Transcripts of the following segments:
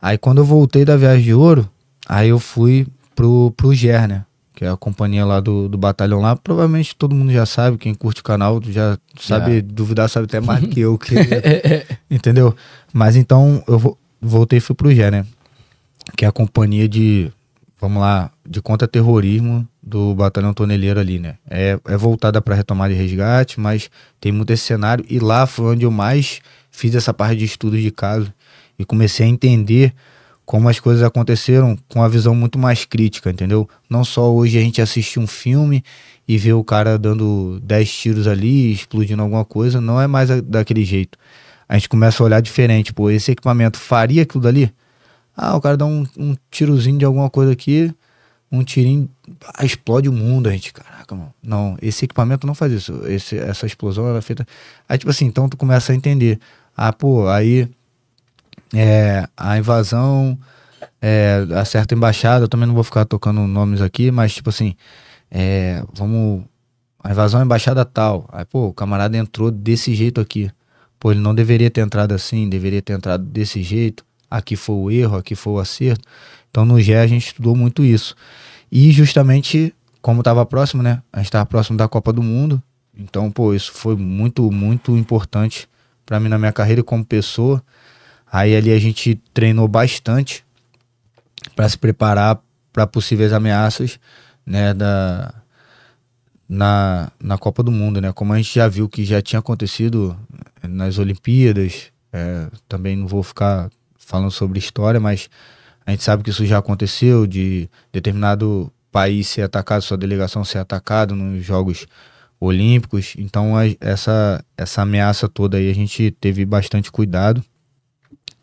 Aí quando eu voltei da viagem de ouro, aí eu fui pro, pro GER, né? Que é a companhia lá do, do batalhão lá. Provavelmente todo mundo já sabe, quem curte o canal já sabe, duvidar sabe até mais que eu. Que, entendeu? Mas então eu voltei e fui pro GER, né? Que é a companhia de, vamos lá, de contra-terrorismo do batalhão toneleiro ali, né? É, é voltada para retomada e resgate, mas tem muito esse cenário. E lá foi onde eu mais fiz essa parte de estudo de caso e comecei a entender como as coisas aconteceram com a visão muito mais crítica, entendeu? Não só hoje a gente assiste um filme e vê o cara dando 10 tiros ali, explodindo alguma coisa, não é mais daquele jeito. A gente começa a olhar diferente, pô, esse equipamento faria aquilo dali? Ah, o cara dá um, um tirozinho de alguma coisa aqui, um tirinho, ah, explode o mundo, a gente, caraca, mano. Não, esse equipamento não faz isso, esse, essa explosão era é feita... Aí, tipo assim, então tu começa a entender. Ah, pô, aí é, a invasão é, a certa embaixada, eu também não vou ficar tocando nomes aqui, mas tipo assim, é, vamos. A invasão à embaixada tal. Aí, pô, o camarada entrou desse jeito aqui. Pô, ele não deveria ter entrado assim, deveria ter entrado desse jeito. Aqui foi o erro, aqui foi o acerto. Então no GE a gente estudou muito isso. E justamente, como estava próximo, né? A gente estava próximo da Copa do Mundo. Então, pô, isso foi muito, muito importante para mim na minha carreira e como pessoa. Aí ali a gente treinou bastante para se preparar para possíveis ameaças, né, da na, na Copa do Mundo, né? Como a gente já viu que já tinha acontecido nas Olimpíadas, é, também não vou ficar falando sobre história, mas a gente sabe que isso já aconteceu de determinado país ser atacado, sua delegação ser atacada nos Jogos Olímpicos. Então a, essa essa ameaça toda aí a gente teve bastante cuidado.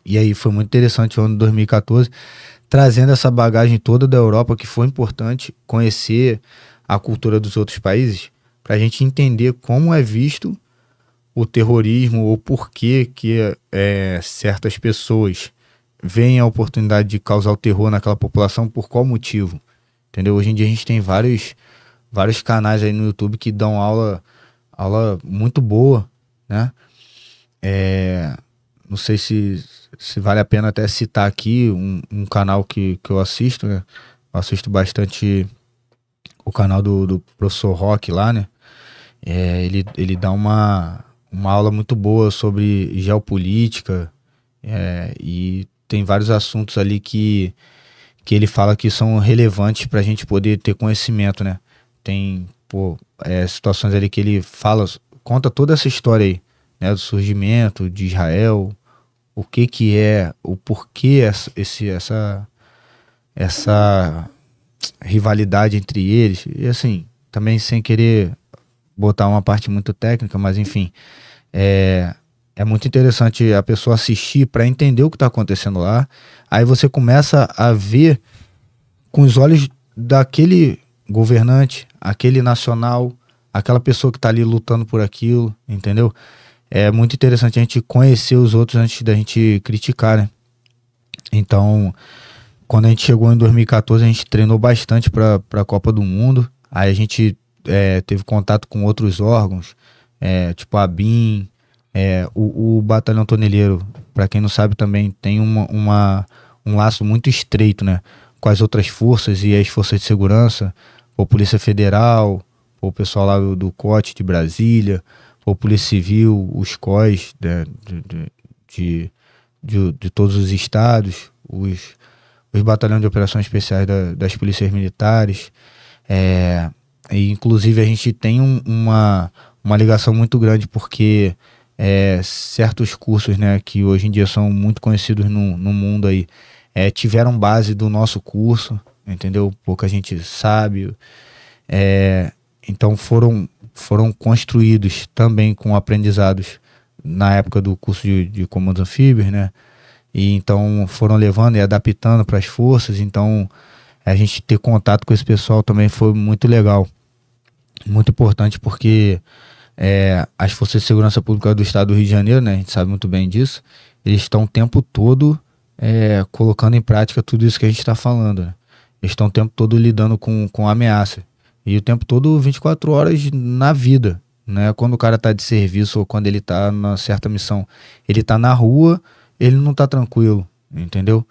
E aí foi muito interessante o ano de 2014, trazendo essa bagagem toda da Europa, que foi importante conhecer a cultura dos outros países, para a gente entender como é visto o terrorismo ou por que, que é, certas pessoas veem a oportunidade de causar o terror naquela população, por qual motivo. Entendeu? Hoje em dia a gente tem vários, vários canais aí no YouTube que dão aula, aula muito boa, né? É, não sei se, se vale a pena até citar aqui um, um canal que, que eu assisto, né? Eu assisto bastante o canal do, do professor Rock lá, né? É, ele, ele dá uma, uma aula muito boa sobre geopolítica é, e tem vários assuntos ali que, que ele fala que são relevantes para a gente poder ter conhecimento, né? Tem pô, é, situações ali que ele fala, conta toda essa história aí né, do surgimento de Israel, o que que é, o porquê essa, esse, essa, essa rivalidade entre eles. E assim, também sem querer botar uma parte muito técnica, mas enfim, é, é muito interessante a pessoa assistir para entender o que está acontecendo lá. Aí você começa a ver com os olhos daquele governante, aquele nacional, aquela pessoa que está ali lutando por aquilo, entendeu? é muito interessante a gente conhecer os outros antes da gente criticar, né? Então, quando a gente chegou em 2014, a gente treinou bastante para a Copa do Mundo. Aí a gente é, teve contato com outros órgãos, é, tipo a BIM, é, o, o, Batalhão Tonelheiro, para quem não sabe também, tem uma, uma, um laço muito estreito né, com as outras forças e as forças de segurança, ou Polícia Federal, ou o pessoal lá do, do COT de Brasília ou Polícia Civil, os COIs né, de, de, de, de, todos os estados, os, os batalhões de operações especiais da, das polícias militares. É, e inclusive a gente tem um, uma, uma ligação muito grande porque é, certos cursos né, que hoje em dia são muito conhecidos no, no mundo aí é, tiveram base do nosso curso, entendeu? Pouca gente sabe. É, então foram foram construídos também com aprendizados na época do curso de, de comandos anfíbios, né? E então foram levando e adaptando para as forças. Então a gente ter contato com esse pessoal também foi muito legal, muito importante porque é, as forças de segurança pública do Estado do Rio de Janeiro, né? A gente sabe muito bem disso. Eles estão o tempo todo é, colocando em prática tudo isso que a gente está falando. Né? Eles estão o tempo todo lidando com, com ameaça. E o tempo todo, 24 horas na vida. Né? Quando o cara está de serviço ou quando ele está numa certa missão, ele está na rua, ele não está tranquilo, entendeu?